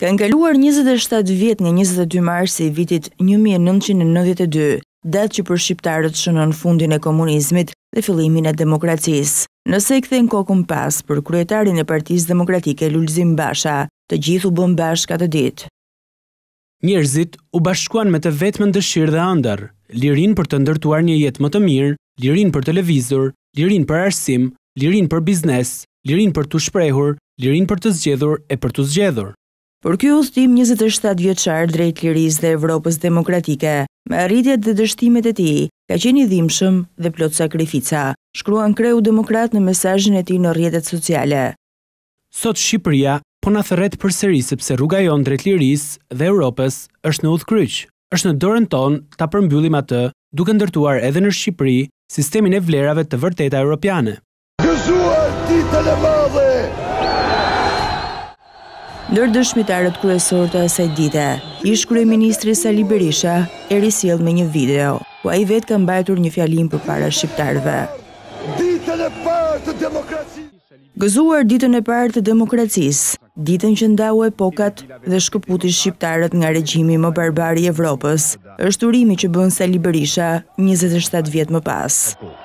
Ka kaluar 27 vjet nga 22 marsi vitit 1992, datë që për shqiptarët shënon fundin e komunizmit dhe fillimin e demokracisë. Nëse i kthejnë kokën pas për kryetarin e Partisë Demokratike Lulzim Basha, të gjithu u bën bashkë atë ditë. Njerëzit u bashkuan me të vetmen dëshirë dhe andar, lirin për të ndërtuar një jetë më të mirë, lirin për televizor, lirin për arsim, lirin për biznes, lirin për të shprehur, lirin për të zgjedhur e për të zgjedhur. Por ky udhtim 27 vjeçar drejt lirisë dhe Evropës demokratike, me arritjet dhe dështimet e tij, ka qenë i dhimbshëm dhe plot sakrifica, shkruan Kreu Demokrat në mesazhin e tij në rrjetet sociale. Sot Shqipëria po na thret përsëri sepse rruga jon drejt lirisë dhe Evropës është në udhkryq. Është në dorën ton ta përmbyllim atë, duke ndërtuar edhe në Shqipëri sistemin e vlerave të vërteta europiane. Gëzuar ditën e madhe. Lërë dëshmitarët kërësor të asaj dite, ish krye ministri Sali Berisha e risjell me një video, ku a i vetë ka mbajtur një fjalim për para shqiptarëve. Ditën e parë të demokracisë! Gëzuar ditën e parë të demokracisë, ditën që ndau e pokat dhe shkëputi shqiptarët nga regjimi më barbari Evropës, është urimi që bënë Sali Berisha 27 vjetë më pasë.